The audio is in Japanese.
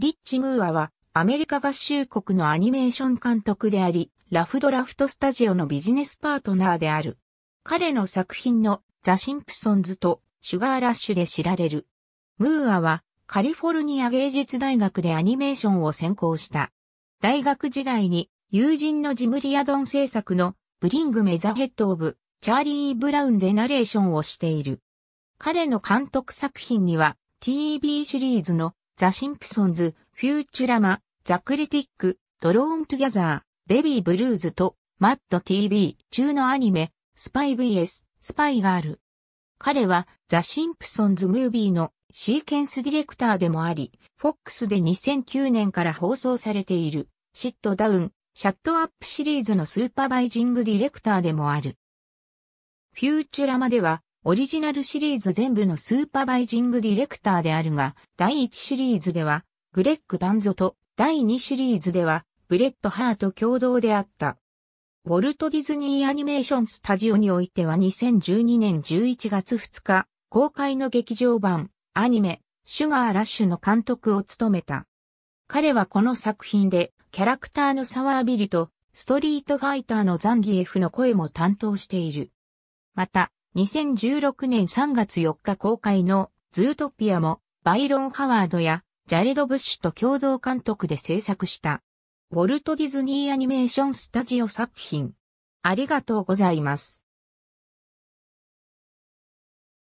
リッチ・ムーアはアメリカ合衆国のアニメーション監督であり、ラフドラフトスタジオのビジネスパートナーである。彼の作品のザ・シンプソンズとシュガーラッシュで知られる。ムーアはカリフォルニア芸術大学でアニメーションを専攻した。大学時代に友人のジムリアドン制作のブリング・メザヘッド・オブ・チャーリー・ブラウンでナレーションをしている。彼の監督作品には TV シリーズのザ・シンプソンズ、フューチュラマ、ザ・クリティック、ドローン・トゥ・ギャザー、ベビー・ブルーズと、マッド TV 中のアニメ、スパイ VS、スパイガール。彼は、ザ・シンプソンズ・ムービーのシーケンスディレクターでもあり、FOX で2009年から放送されている、シットダウン、シャットアップシリーズのスーパーバイジングディレクターでもある。フューチュラマでは、オリジナルシリーズ全部のスーパーバイジングディレクターであるが、第1シリーズでは、グレッグ・バンゾと、第2シリーズでは、ブレッド・ハート共同であった。ウォルト・ディズニー・アニメーション・スタジオにおいては2012年11月2日、公開の劇場版、アニメ、シュガー・ラッシュの監督を務めた。彼はこの作品で、キャラクターのサワービルと、ストリートファイターのザンギエフの声も担当している。また、2016年3月4日公開のズートピアもバイロン・ハワードやジャレド・ブッシュと共同監督で制作した。ウォルト・ディズニー・アニメーション・スタジオ作品。ありがとうございます。